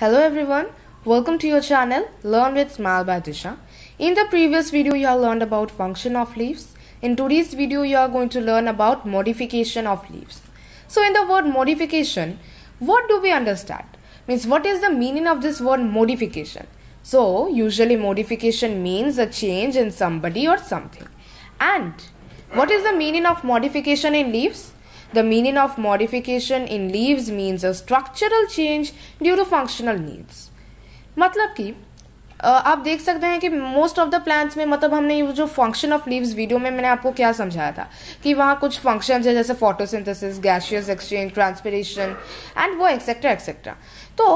Hello everyone, welcome to your channel Learn with Smile by Disha. In the previous video you have learned about function of leaves. In today's video you are going to learn about modification of leaves. So in the word modification, what do we understand? Means what is the meaning of this word modification? So usually modification means a change in somebody or something. And what is the meaning of modification in leaves? The meaning of modification in leaves means a structural change due to functional needs. मतलब कि आप देख सकते हैं कि most of the plants में मतलब हमने ये जो फंक्शन ऑफ लीव्स वीडियो में मैंने आपको क्या समझाया था कि वहाँ कुछ फंक्शन है जैसे photosynthesis gaseous exchange transpiration and वो एक्सेट्रा एक्सेट्रा तो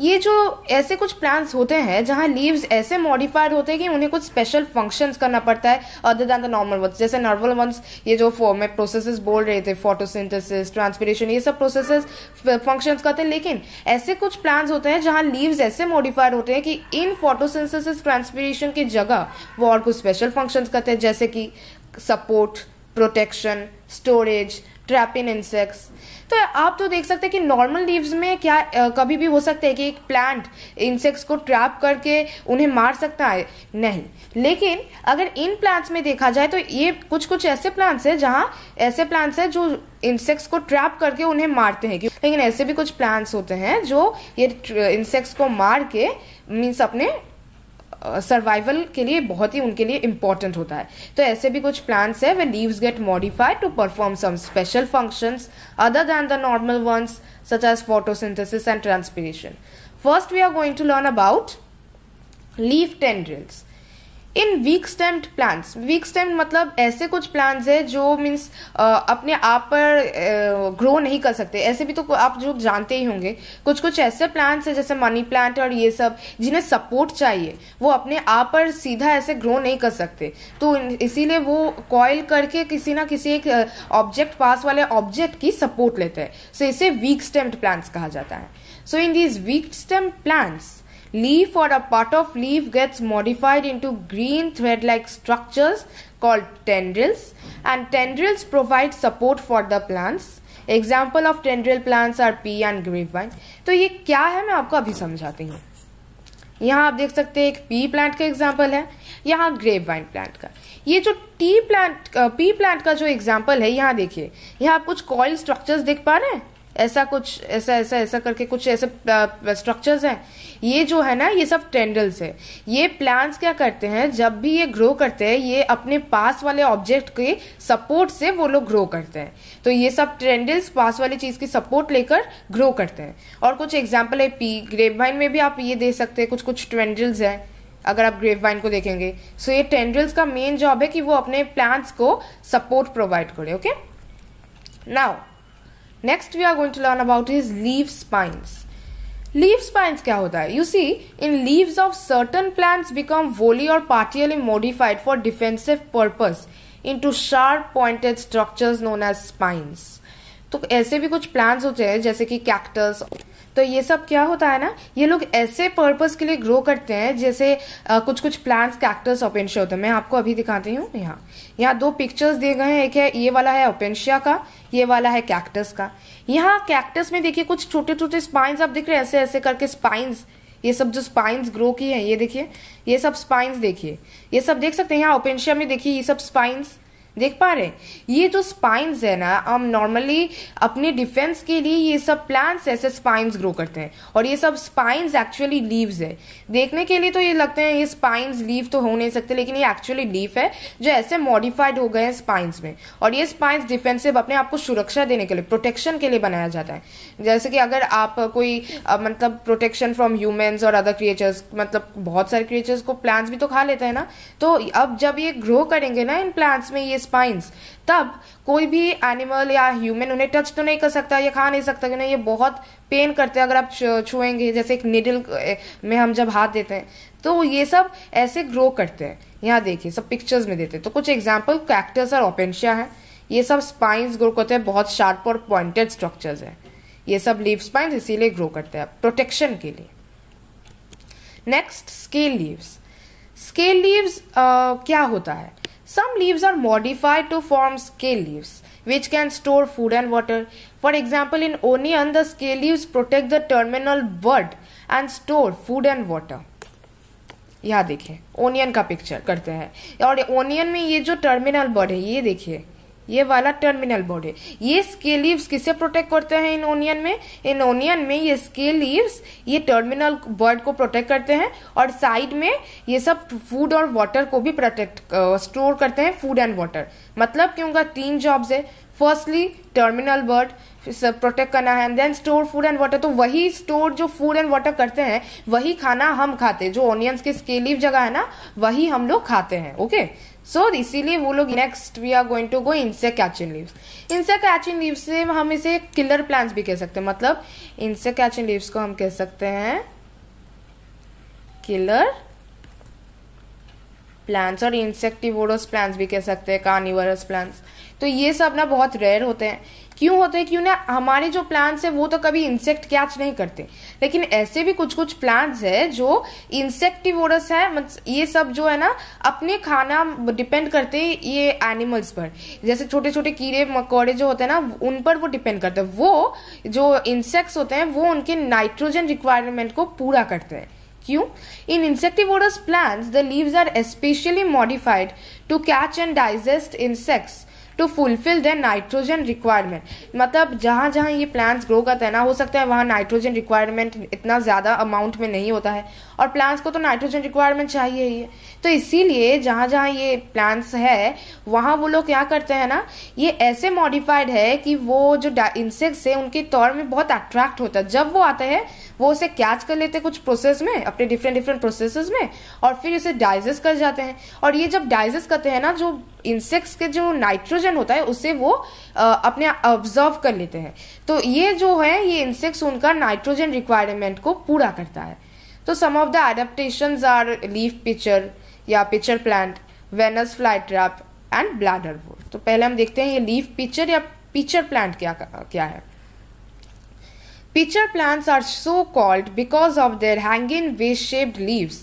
ये जो ऐसे कुछ प्लांट्स होते हैं जहाँ लीव्स ऐसे मॉडिफाइड होते हैं कि उन्हें कुछ स्पेशल फंक्शंस करना पड़ता है other than the normal ones जैसे नॉर्मल वंस ये जो फॉर्म में बोल रहे थे फोटोसिंथेसिस ट्रांसपीरेशन ये सब प्रोसेस फंक्शंस करते हैं लेकिन ऐसे कुछ प्लांट्स होते हैं जहाँ लीव्स ऐसे मॉडिफाइड होते हैं कि इन फोटोसिंथेसिस ट्रांसपीरेशन की जगह वो और कुछ स्पेशल फंक्शंस करते हैं जैसे कि support protection storage trapping insects तो आप तो देख सकते हैं कि नॉर्मल लीव्स में क्या आ, कभी भी हो सकता है कि एक प्लांट इंसेक्ट्स को ट्रैप करके उन्हें मार सकता है नहीं लेकिन अगर इन प्लांट्स में देखा जाए तो ये कुछ कुछ ऐसे प्लांट्स है जहाँ ऐसे प्लांट्स है जो इंसेक्ट्स को ट्रैप करके उन्हें मारते हैं लेकिन ऐसे भी कुछ प्लांट्स होते हैं जो ये इंसेक्ट्स को मार के मीन्स अपने सर्वाइवल के लिए बहुत ही उनके लिए इम्पॉर्टेंट होता है तो ऐसे भी कुछ प्लांट्स है वे leaves get modified to perform some special functions other than the normal ones such as photosynthesis and transpiration first we are going to learn about leaf tendrils in weak stemmed plants weak stemmed मतलब ऐसे कुछ plants है जो means अपने आप पर grow नहीं कर सकते ऐसे भी तो आप जो जानते ही होंगे कुछ कुछ ऐसे प्लांट्स है जैसे मनी प्लांट और ये सब जिन्हें सपोर्ट चाहिए वो अपने आप पर सीधा ऐसे ग्रो नहीं कर सकते तो इसीलिए वो कॉयल करके किसी ना किसी एक ऑब्जेक्ट पास वाले ऑब्जेक्ट की सपोर्ट लेते हैं सो so, इसे वीक स्टेम्ड प्लांट्स कहा जाता है so in these weak stem plants Leaf or a part of leaf gets modified into green thread like structures called tendrils, and tendrils provide support for the plants. example of tendril plants are pea and grapevine to ye kya hai main aapko abhi samjhati hu हूँ यहाँ आप देख सकते हैं एक P plant का example है यहाँ ग्रेप वाइन प्लांट का ये जो टी प्लांट पी प्लांट का जो एग्जाम्पल है यहाँ देखिए यहाँ आप कुछ कॉयल स्ट्रक्चर्स देख पा रहे हैं ऐसा कुछ ऐसा ऐसा ऐसा करके कुछ ऐसे स्ट्रक्चर्स हैं ये जो है ना ये सब टेंडल्स है ये प्लांट्स क्या करते हैं जब भी ये ग्रो करते हैं ये अपने पास वाले ऑब्जेक्ट के सपोर्ट से वो लोग ग्रो करते हैं तो ये सब टेंडल्स पास वाली चीज़ की सपोर्ट लेकर ग्रो करते हैं और कुछ एग्जाम्पल है पी ग्रेप वाइन में भी आप ये देख सकते हैं कुछ कुछ टेंडल्स हैं अगर आप ग्रेप वाइन को देखेंगे सो ये टेंडल्स का मेन जॉब है कि वो अपने प्लांट्स को सपोर्ट प्रोवाइड करे okay now next we are going to learn about his leaf spines leaf spines क्या होता है you see in leaves of certain plants become wholly or partially modified for defensive purpose into sharp pointed structures known as spines तो ऐसे भी कुछ plants होते हैं जैसे कि कैक्टस तो ये सब क्या होता है ना ये लोग ऐसे पर्पज के लिए ग्रो करते हैं जैसे आ, कुछ कुछ प्लांट्स कैक्टस ओपेंशिया होते हैं मैं आपको अभी दिखाती हूँ यहाँ यहाँ दो पिक्चर्स दिए गए हैं एक है ये वाला है ओपेंशिया का ये वाला है कैक्टस का यहाँ कैक्टस में देखिए कुछ छोटे छोटे स्पाइंस आप दिख रहे हैं ऐसे ऐसे करके स्पाइंस ये सब जो स्पाइंस ग्रो की है ये देखिए ये सब स्पाइंस देखिए ये सब देख सकते हैं यहाँ ओपेंशिया में देखिए ये सब स्पाइंस देख पा रहे हैं ये जो स्पाइन है ना हम नॉर्मली अपने डिफेंस के लिए ये सब प्लांट्स ऐसे स्पाइन ग्रो करते हैं और ये सब स्पाइन एक्चुअली लीव्स है देखने के लिए तो ये लगते हैं ये स्पाइन लीव तो हो नहीं सकते लेकिन ये एक्चुअली लीफ है जो ऐसे मॉडिफाइड हो गए हैं स्पाइन में और ये स्पाइन डिफेंसिव अपने आप को सुरक्षा देने के लिए प्रोटेक्शन के लिए बनाया जाता है जैसे कि अगर आप कोई मतलब प्रोटेक्शन फ्रॉम ह्यूमन्स और अदर क्रिएचर्स मतलब बहुत सारे क्रिएचर्स को प्लांट्स भी तो खा लेते हैं ना तो अब जब ये ग्रो करेंगे ना इन प्लांट्स में ये के स्पाइंस तब कोई भी एनिमल या ह्यूमन उन्हें टच तो नहीं कर सकता या खा नहीं सकता क्योंकि ये बहुत पेन करते हैं अगर आप छुएंगे जैसे एक निडल में हम जब हाथ देते हैं तो ये सब ऐसे ग्रो करते हैं यहाँ देखिए सब पिक्चर्स में देते हैं तो कुछ एग्जाम्पल कैक्टस और ओपेंशिया है ये सब स्पाइंस ग्रो करते हैं बहुत शार्प और पॉइंटेड स्ट्रक्चर्स है ये सब लीव स्पाइंस इसीलिए ग्रो करते हैं प्रोटेक्शन के लिए next scale leaves scale leaves क्या होता है Some leaves are modified to form scale leaves, which can store food and water. For example, in onion, the scale leaves protect the terminal bud and store food and water. यहाँ देखिए onion का picture करते हैं और onion में ये जो terminal bud है ये देखिए ये वाला टर्मिनल बोर्ड है ये स्केल लीव्स किसे प्रोटेक्ट करते हैं इन ओनियन में इन ओनियन में ये स्केल लीव्स ये टर्मिनल बोर्ड को प्रोटेक्ट करते हैं और साइड में ये सब फूड और वाटर को भी प्रोटेक्ट स्टोर uh, करते हैं फूड एंड वाटर मतलब कि उनका तीन जॉब्स है फर्स्टली टर्मिनल बर्ड सब प्रोटेक्ट करना है and then store food and water तो वही स्टोर जो फूड एंड वाटर करते हैं वही खाना हम खाते हैं जो ऑनियंस के स्केलिव जगह है ना वही हम लोग खाते हैं ओके okay? सो so, इसीलिए वो लोग next we are going to go insect catching leaves insect catching leaves से हम इसे किलर प्लांट्स भी कह सकते हैं मतलब इंसेक्ट कैचिंग लीव्स को हम कह सकते हैं किलर प्लांट्स और इंसेक्टिवोरस प्लांट्स भी कह सकते हैं कार्निवरस प्लांट्स तो ये सब ना बहुत रेयर होते हैं क्यों होते हैं क्यों ना हमारे जो प्लांट्स है वो तो कभी इंसेक्ट कैच नहीं करते लेकिन ऐसे भी कुछ कुछ प्लांट्स है जो इंसेक्टिवोरस है मतलब ये सब जो है ना अपने खाना डिपेंड करते हैं ये एनिमल्स पर जैसे छोटे छोटे कीड़े मकोड़े जो होते हैं ना उन पर वो डिपेंड करते हैं वो जो इंसेक्ट्स होते हैं वो उनके नाइट्रोजन रिक्वायरमेंट को पूरा करते हैं क्यों in insectivorous plants the leaves are specially modified to catch and digest insects to fulfil the nitrogen requirement मतलब जहाँ जहाँ ये प्लांट्स ग्रो करते हैं ना हो सकता है वहाँ नाइट्रोजन रिक्वायरमेंट इतना ज़्यादा अमाउंट में नहीं होता है और प्लांट्स को तो नाइट्रोजन रिक्वायरमेंट चाहिए ही है तो इसीलिए जहाँ जहाँ ये प्लांट्स है वहाँ वो लोग क्या करते हैं ना ये ऐसे मॉडिफाइड है कि वो जो इंसेक्ट्स है उनके तौर में बहुत अट्रैक्ट होता है जब वो आते हैं वो उसे कैच कर लेते हैं कुछ प्रोसेस में अपने डिफरेंट डिफरेंट प्रोसेस में और फिर उसे डाइजेस्ट कर जाते हैं और ये जब डाइजेस्ट करते हैं ना जो इंसेक्ट्स के जो नाइट्रोजन होता है उसे वो आ, अपने ऑब्जर्व कर लेते हैं तो ये जो है ये इंसेक्ट्स उनका नाइट्रोजन रिक्वायरमेंट को पूरा करता है तो some of the adaptation are leaf pitcher या pitcher plant venus fly trap and bladderwort तो पहले हम देखते हैं ये लीफ पिचर या पिचर प्लांट क्या क्या है pitcher plants are so called because of their hanging vase shaped leaves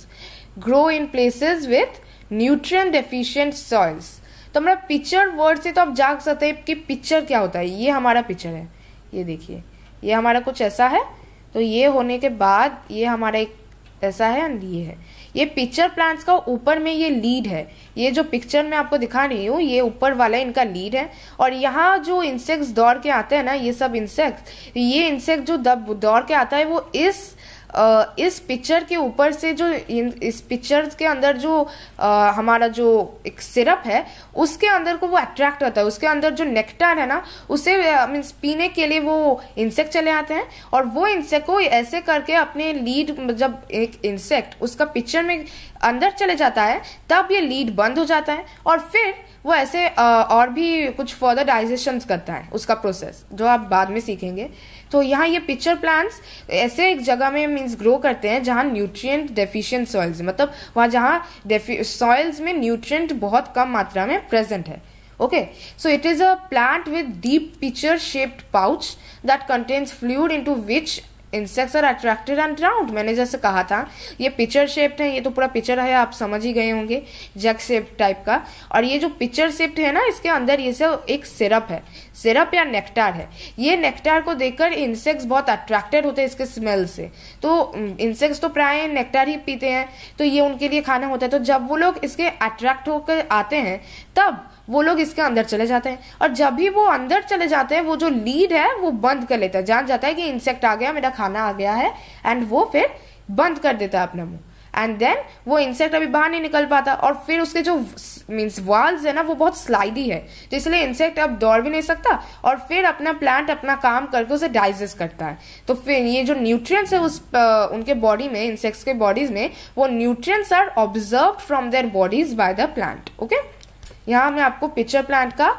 grow in places with nutrient deficient soils तो हमारा पिक्चर वर्ड से तो आप जाग सकते हैं कि पिक्चर क्या होता है ये हमारा पिक्चर है ये देखिए ये हमारा कुछ ऐसा है तो ये होने के बाद ये हमारा एक ऐसा है एंड ये है ये पिक्चर प्लांट्स का ऊपर में ये लीड है ये जो पिक्चर में आपको दिखा रही हूँ ये ऊपर वाला इनका लीड है और यहाँ जो इंसेक्ट्स दौड़ के आते हैं ना ये सब इंसेक्ट्स ये इंसेक्ट जो दब दौड़ के आता है वो इस इस पिक्चर के ऊपर से जो इस पिक्चर्स के अंदर जो हमारा जो एक सिरप है उसके अंदर को वो अट्रैक्ट होता है उसके अंदर जो नेक्टार है ना उसे मीन्स पीने के लिए वो इंसेक्ट चले आते हैं और वो इंसेक्ट को ऐसे करके अपने लीड जब एक इंसेक्ट उसका पिक्चर में अंदर चले जाता है तब ये लीड बंद हो जाता है और फिर वो ऐसे और भी कुछ फर्दर डाइजेशन करता है उसका प्रोसेस जो आप बाद में सीखेंगे तो यहाँ ये पिक्चर प्लांट्स ऐसे एक जगह में मीन्स ग्रो करते हैं जहाँ न्यूट्रिएंट डेफिशिएंट सॉइल्स मतलब वहाँ जहाँ सॉइल्स में न्यूट्रिएंट बहुत कम मात्रा में प्रेजेंट है so it is a plant with deep deep shaped pouch that contains fluid fluid to which insects are attracted and round मैंने जैसे कहा था ये पिक्चर शेप्ड है ये तो पूरा पिक्चर है आप समझ ही गए होंगे जग शेप टाइप का और ये जो पिक्चर शेप्ड है ना इसके अंदर ये सब एक सिरप है सिरप या नेक्टार है ये नेक्टार को देखकर इंसेक्ट्स बहुत अट्रैक्टेड होते हैं इसके स्मेल से तो इंसेक्ट्स तो प्राय नेक्टार ही पीते हैं तो ये उनके लिए खाना होता है तो जब वो लोग इसके अट्रैक्ट होकर आते हैं तब वो लोग इसके अंदर चले जाते हैं और जब भी वो अंदर चले जाते हैं वो जो लीड है वो बंद कर लेता है जान जाता है कि इंसेक्ट आ गया मेरा खाना आ गया है एंड वो फिर बंद कर देता है अपना मुंह एंड देन वो इंसेक्ट अभी बाहर नहीं निकल पाता और फिर उसके जो मीन्स वॉल्स है ना वो बहुत स्लाइडी है तो इसलिए इंसेक्ट अब दौड़ भी नहीं सकता और फिर अपना प्लांट अपना काम करके उसे डाइजेस्ट करता है तो फिर ये जो न्यूट्रिएंट्स है उस आ, उनके बॉडी में इंसेक्ट्स के बॉडीज में वो nutrients are observe from their bodies by the plant okay यहाँ मैं आपको पिक्चर प्लांट का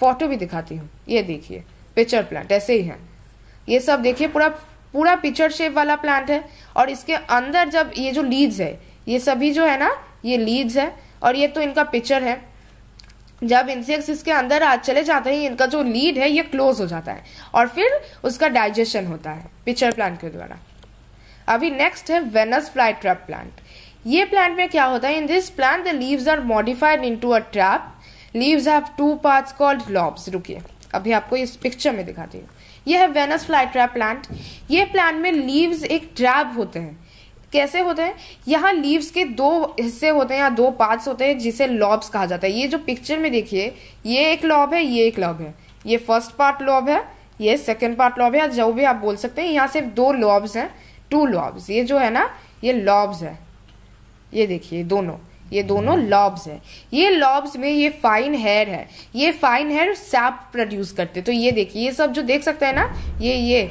फोटो भी दिखाती हूँ ये देखिए पिक्चर प्लांट ऐसे ही है ये सब देखिए पूरा पूरा पिक्चर शेप वाला प्लांट है और इसके अंदर जब ये जो लीड्स है ये सभी जो है ना ये लीड्स है और ये तो इनका पिक्चर है जब इंसेक्ट्स इसके अंदर आ चले जाते हैं इनका जो लीड है ये क्लोज हो जाता है और फिर उसका डाइजेशन होता है पिक्चर प्लांट के द्वारा अभी नेक्स्ट है वेनस फ्लाई ट्रैप प्लांट ये प्लांट में क्या होता है in this plant the leaves are modified into a trap leaves have two parts called lobes रुकिए अभी आपको इस पिक्चर में दिखाती हूँ ये है वेनस फ्लाई ट्रैप प्लांट ये प्लांट में लीव्स एक ट्रैप होते हैं कैसे होते हैं यहाँ लीव्स के दो हिस्से होते हैं या दो पार्ट्स होते हैं जिसे लॉब्स कहा जाता है ये जो पिक्चर में देखिए ये एक लॉब है ये एक लॉब है ये फर्स्ट पार्ट लॉब है ये सेकेंड पार्ट लॉब है जो भी आप बोल सकते हैं यहाँ सिर्फ दो लॉब्स हैं टू लॉब्स ये जो है ना ये लॉब्स है ये देखिए दोनों ये दोनों लॉब्स हैं ये लॉब्स में ये फाइन हेयर है ये फाइन हेयर सैप प्रोड्यूस करते तो ये देखिए ये सब जो देख सकते हैं ना ये ये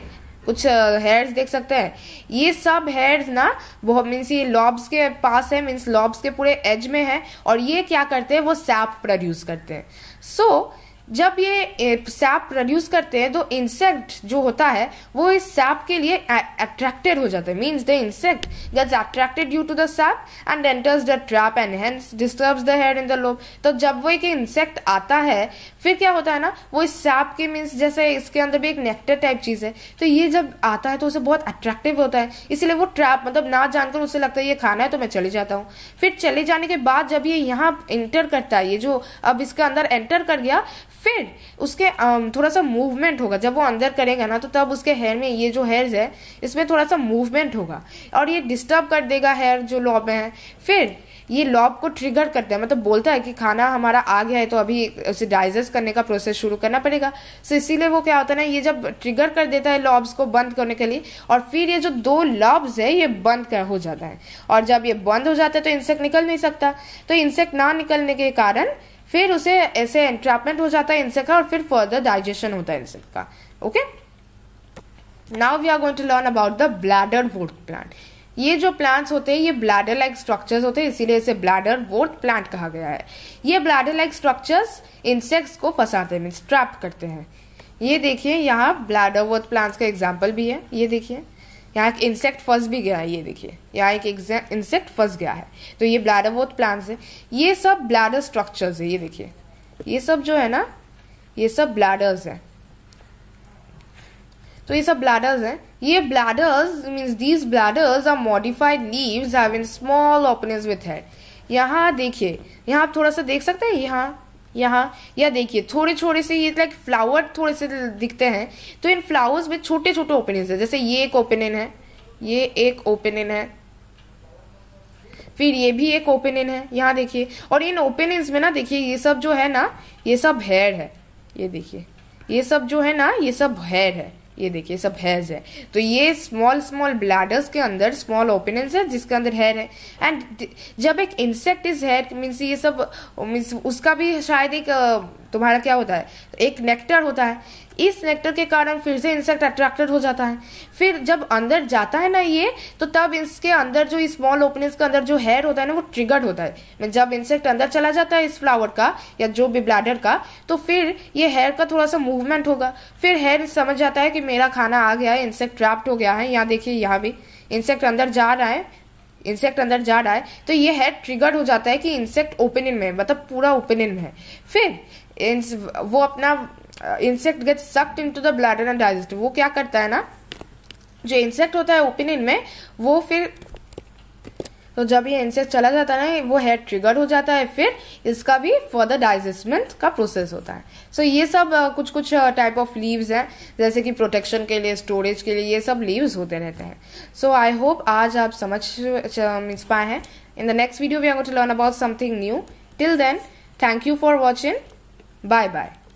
कुछ हेयर्स देख सकते हैं ये सब हेयर्स ना बहुत मीन्स ये लॉब्स के पास है मीन्स लॉब्स के पूरे एज में है और ये क्या करते हैं वो सैप प्रोड्यूस करते हैं सो so, जब ये सैप प्रोड्यूस करते हैं तो इंसेक्ट जो होता है वो इस सैप के लिए अट्रैक्टेड हो जाता है means the insect gets attracted due to the sap and enters the trap and hence disturbs the head in the lobe तो जब वो एक इंसेक्ट आता है फिर क्या होता है ना वो इस सैप के मीन्स जैसे इसके अंदर भी एक नेक्टर टाइप चीज़ है तो ये जब आता है तो उसे बहुत अट्रैक्टिव होता है इसीलिए वो ट्रैप मतलब ना जानकर उसे लगता है ये खाना है तो मैं चले जाता हूँ फिर चले जाने के बाद जब ये यहाँ एंटर करता है ये जो अब इसके अंदर एंटर कर गया फिर उसके थोड़ा सा मूवमेंट होगा जब वो अंदर करेगा ना तो तब उसके हेयर में ये जो हेयर्स है इसमें थोड़ा सा मूवमेंट होगा और ये डिस्टर्ब कर देगा हेयर जो लॉब में है फिर ये लॉब को ट्रिगर करता है मतलब बोलता है कि खाना हमारा आ गया है तो अभी उसे डाइजेस्ट करने का प्रोसेस शुरू करना पड़ेगा सो इसीलिए वो क्या होता है ना ये जब ट्रिगर कर देता है लॉब्स को बंद करने के लिए और फिर ये जो दो लॉब्स है ये बंद कर हो जाता है और जब ये बंद हो जाता है तो इंसेक्ट निकल नहीं सकता तो इंसेक्ट ना निकलने के कारण फिर उसे ऐसे एंट्रैपमेंट हो जाता है इंसेक्ट का और फिर फर्दर डाइजेशन होता है इंसेक्ट का okay now we are going to learn about the bladderwort plant ये जो प्लांट्स होते हैं ये ब्लैडर लाइक स्ट्रक्चर्स होते हैं इसीलिए इसे ब्लैडर वोट प्लांट कहा गया है ये ब्लैडर लाइक स्ट्रक्चर्स इंसेक्ट्स को फंसाते हैं ट्रैप करते हैं ये देखिए यहाँ ब्लैडर वोट प्लांट्स का एग्जाम्पल भी है ये देखिए यहाँ एक इंसेक्ट फंस भी गया है ये देखिए यहाँ एक इंसेक्ट फंस गया है तो ये ब्लैडर बहुत प्लांट्स है ये सब ब्लैडर स्ट्रक्चर्स है ये देखिए ये सब जो है ना ये सब ब्लैडर्स हैं तो ये सब ब्लैडर्स हैं ये bladders means these bladders are modified leaves have in small openings with head यहाँ देखिए यहाँ आप थोड़ा सा देख सकते हैं यहाँ यहाँ या देखिए थोड़े छोटे से ये लाइक फ्लावर थोड़े से दिखते हैं तो इन फ्लावर्स में छोटे छोटे ओपनिंग्स है जैसे ये एक ओपनिंग है ये एक ओपनिंग है फिर ये भी एक ओपनिंग है यहाँ देखिए और इन ओपनिंग्स में ना देखिए ये सब जो है ना ये सब हेयर है ये देखिए ये सब जो है ना ये सब हेयर है ये देखिए सब हेयर्स है तो ये स्मॉल स्मॉल ब्लैडर्स के अंदर स्मॉल ओपनिंग्स है जिसके अंदर हेयर है एंड जब एक इंसेक्ट इज हेयर मीन्स ये सब मीन्स उसका भी शायद एक तुम्हारा क्या होता है तो एक नेक्टर होता है इस नेक्टर के कारण फिर से इंसेक्ट अट्रैक्टेड हो जाता है फिर जब अंदर जाता है ना ये तो तब इसके अंदर जो स्मॉल ओपनिंग्स के अंदर जो हेयर होता है ना वो ट्रिगर्ड होता है मतलब जब इंसेक्ट अंदर चला जाता है इस फ्लावर का या जो भी ब्लैडर का तो फिर ये हेयर का थोड़ा सा मूवमेंट होगा फिर हेयर समझ जाता है कि मेरा खाना आ गया है इंसेक्ट ट्रैप्ड हो गया है यहाँ देखिए यहाँ भी इंसेक्ट अंदर जा रहा है इंसेक्ट अंदर जा रहा है तो ये हेड ट्रिगर्ड हो जाता है कि इंसेक्ट ओपनिंग में मतलब पूरा ओपनिंग में है फिर वो अपना insect get sucked into the bladder and digest वो क्या करता है ना जो इंसेक्ट होता है ओपिनियन में वो फिर तो जब ये इंसेक्ट चला जाता है ना वो हेड ट्रिगर हो जाता है फिर इसका भी फर्दर डाइजेस्टमेंट का प्रोसेस होता है सो so, ये सब कुछ कुछ टाइप ऑफ लीव्स हैं जैसे कि प्रोटेक्शन के लिए स्टोरेज के लिए ये सब लीव्स होते रहते हैं सो आई होप आज आप समझ मीन्स पाए हैं in the next video we are going to learn about something new till then thank you for watching Bye bye.